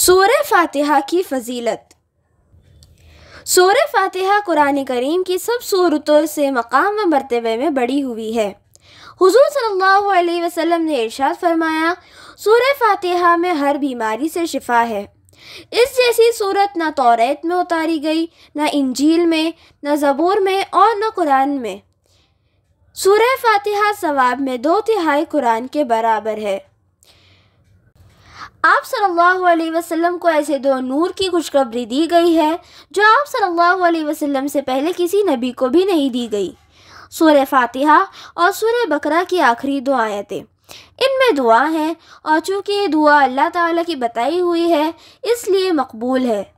सूर फातिहा की फजीलत सूर फातिहा कुरान करीम की सब सूरतों से मकाम व मरतबे में बड़ी हुई है हुजूर सल्लल्लाहु अलैहि वसल्लम ने इरशाद फरमाया सूर फातिहा में हर बीमारी से शिफा है इस जैसी सूरत ना तौरेत में उतारी गई ना इंजील में ना जबूर में और ना कुरान में सूर फातिहा सवाब में दो तिहाई कुरान के बराबर है आप सल्लल्लाहु अलैहि वसल्लम को ऐसे दो नूर की खुशखबरी दी गई है जो आप सल्लल्लाहु अलैहि वसल्लम से पहले किसी नबी को भी नहीं दी गई सूर्य फातिहा और सूर्य बकरा की आखिरी दो आयतें इनमें दुआ है और चूँकि ये दुआ अल्लाह ताला की बताई हुई है इसलिए मकबूल है